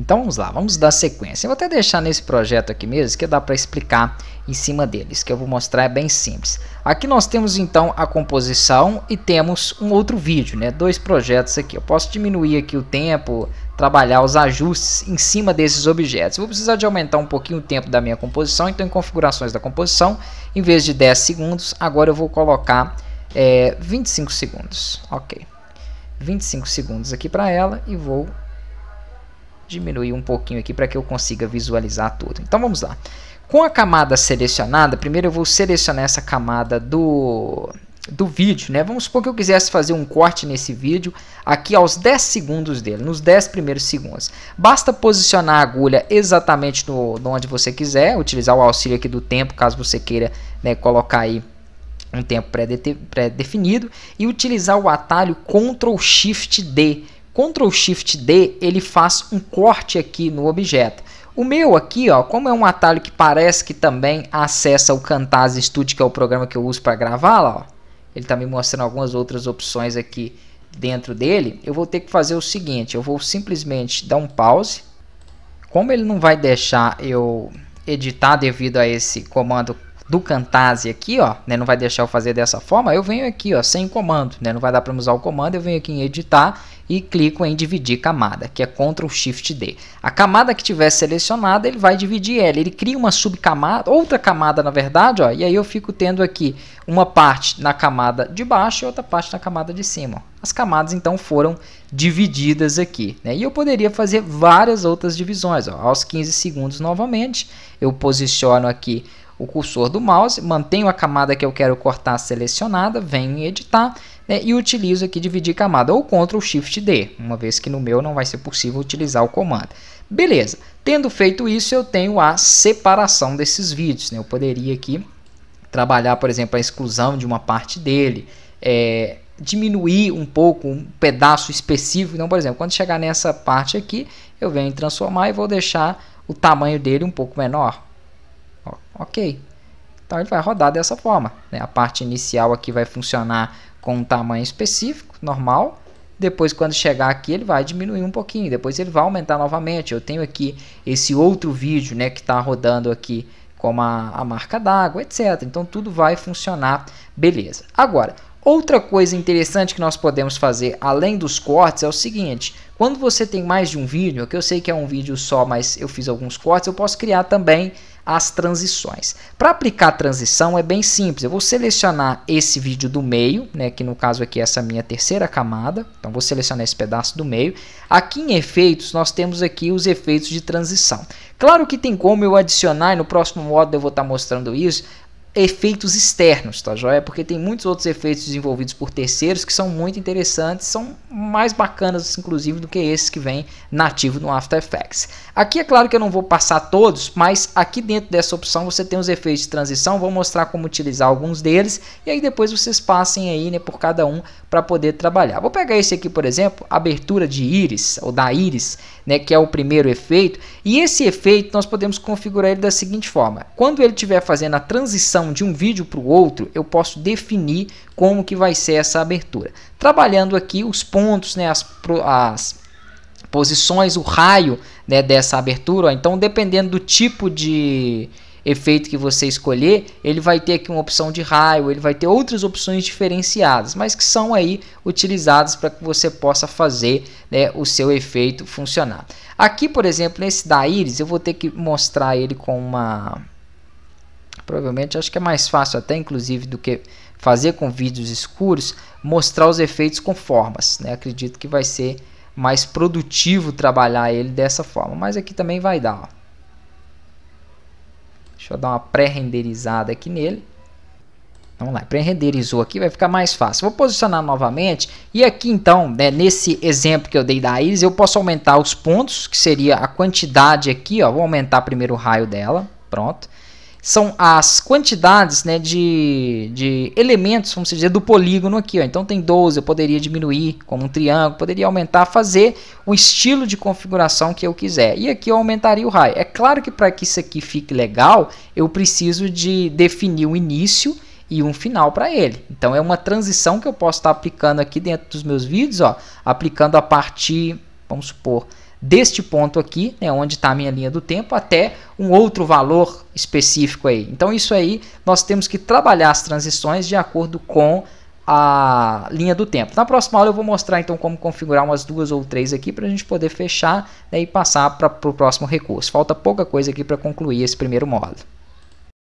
Então vamos lá, vamos dar sequência. Eu vou até deixar nesse projeto aqui mesmo, que dá para explicar em cima deles, que eu vou mostrar é bem simples. Aqui nós temos então a composição e temos um outro vídeo, né? Dois projetos aqui. Eu posso diminuir aqui o tempo, trabalhar os ajustes em cima desses objetos. vou precisar de aumentar um pouquinho o tempo da minha composição, então em configurações da composição, em vez de 10 segundos, agora eu vou colocar é, eh, 25 segundos. Ok. 25 segundos aqui para ela e vou diminuir um pouquinho aqui para que eu consiga visualizar tudo. Então vamos lá. Com a camada selecionada, primeiro eu vou selecionar essa camada do, do vídeo, né? Vamos supor que eu quisesse fazer um corte nesse vídeo aqui aos 10 segundos dele, nos 10 primeiros segundos. Basta posicionar a agulha exatamente no, no onde você quiser, utilizar o auxílio aqui do tempo, caso você queira né, colocar aí um tempo pré-definido, pré e utilizar o atalho Ctrl Shift D Ctrl Shift D ele faz um corte aqui no objeto. O meu aqui, ó, como é um atalho que parece que também acessa o Camtasia Studio, que é o programa que eu uso para gravar, lá, ó, ele está me mostrando algumas outras opções aqui dentro dele, eu vou ter que fazer o seguinte, eu vou simplesmente dar um pause, como ele não vai deixar eu editar devido a esse comando do Cantase aqui, ó, né, não vai deixar eu fazer dessa forma, eu venho aqui, ó, sem comando, né, não vai dar para usar o comando, eu venho aqui em editar e clico em dividir camada, que é Ctrl Shift D. A camada que tiver selecionada, ele vai dividir ela, ele cria uma subcamada, outra camada na verdade, ó, e aí eu fico tendo aqui uma parte na camada de baixo e outra parte na camada de cima. Ó. As camadas então foram divididas aqui, né? E eu poderia fazer várias outras divisões, ó. Aos 15 segundos novamente, eu posiciono aqui o cursor do mouse, mantenho a camada que eu quero cortar selecionada, venho em editar né, e utilizo aqui dividir camada ou Ctrl Shift D, uma vez que no meu não vai ser possível utilizar o comando. Beleza, tendo feito isso eu tenho a separação desses vídeos, né? eu poderia aqui trabalhar, por exemplo, a exclusão de uma parte dele, é, diminuir um pouco um pedaço específico. Então, por exemplo, quando chegar nessa parte aqui, eu venho transformar e vou deixar o tamanho dele um pouco menor, Ok. Então ele vai rodar dessa forma. Né? A parte inicial aqui vai funcionar com um tamanho específico, normal. Depois, quando chegar aqui, ele vai diminuir um pouquinho. Depois ele vai aumentar novamente. Eu tenho aqui esse outro vídeo né, que está rodando aqui como a, a marca d'água, etc. Então tudo vai funcionar beleza. Agora, Outra coisa interessante que nós podemos fazer além dos cortes é o seguinte: quando você tem mais de um vídeo, é que eu sei que é um vídeo só, mas eu fiz alguns cortes, eu posso criar também as transições. Para aplicar a transição é bem simples. Eu vou selecionar esse vídeo do meio, né, que no caso aqui é essa minha terceira camada. Então vou selecionar esse pedaço do meio. Aqui em efeitos nós temos aqui os efeitos de transição. Claro que tem como eu adicionar, e no próximo módulo eu vou estar tá mostrando isso, efeitos externos, tá joia? Porque tem muitos outros efeitos desenvolvidos por terceiros que são muito interessantes, são mais bacanas inclusive do que esses que vem nativo no After Effects. Aqui é claro que eu não vou passar todos, mas aqui dentro dessa opção você tem os efeitos de transição, vou mostrar como utilizar alguns deles e aí depois vocês passem aí, né, por cada um para poder trabalhar. Vou pegar esse aqui, por exemplo, abertura de íris ou da íris, né, que é o primeiro efeito, e esse efeito nós podemos configurar ele da seguinte forma: quando ele estiver fazendo a transição transição de um vídeo para o outro, eu posso definir como que vai ser essa abertura. Trabalhando aqui os pontos, né, as, as posições, o raio né, dessa abertura. Ó. Então, dependendo do tipo de efeito que você escolher, ele vai ter aqui uma opção de raio, ele vai ter outras opções diferenciadas, mas que são aí utilizadas para que você possa fazer né, o seu efeito funcionar. Aqui, por exemplo, nesse da íris, eu vou ter que mostrar ele com uma Provavelmente acho que é mais fácil até inclusive do que fazer com vídeos escuros, mostrar os efeitos com formas. Né? Acredito que vai ser mais produtivo trabalhar ele dessa forma, mas aqui também vai dar. Ó. Deixa eu dar uma pré-renderizada aqui nele. Vamos lá, pré-renderizou aqui, vai ficar mais fácil. Vou posicionar novamente e aqui então, né, nesse exemplo que eu dei da íris, eu posso aumentar os pontos, que seria a quantidade aqui, ó, vou aumentar primeiro o raio dela, pronto são as quantidades né, de, de elementos, vamos dizer, do polígono aqui. Ó. Então tem 12, eu poderia diminuir como um triângulo, poderia aumentar, fazer o estilo de configuração que eu quiser. E aqui eu aumentaria o raio. É claro que para que isso aqui fique legal, eu preciso de definir o início e um final para ele. Então é uma transição que eu posso estar aplicando aqui dentro dos meus vídeos, ó, aplicando a partir, vamos supor, deste ponto aqui, né, onde está a minha linha do tempo, até um outro valor específico aí. Então isso aí nós temos que trabalhar as transições de acordo com a linha do tempo. Na próxima aula eu vou mostrar então como configurar umas duas ou três aqui para a gente poder fechar né, e passar para o próximo recurso. Falta pouca coisa aqui para concluir esse primeiro módulo.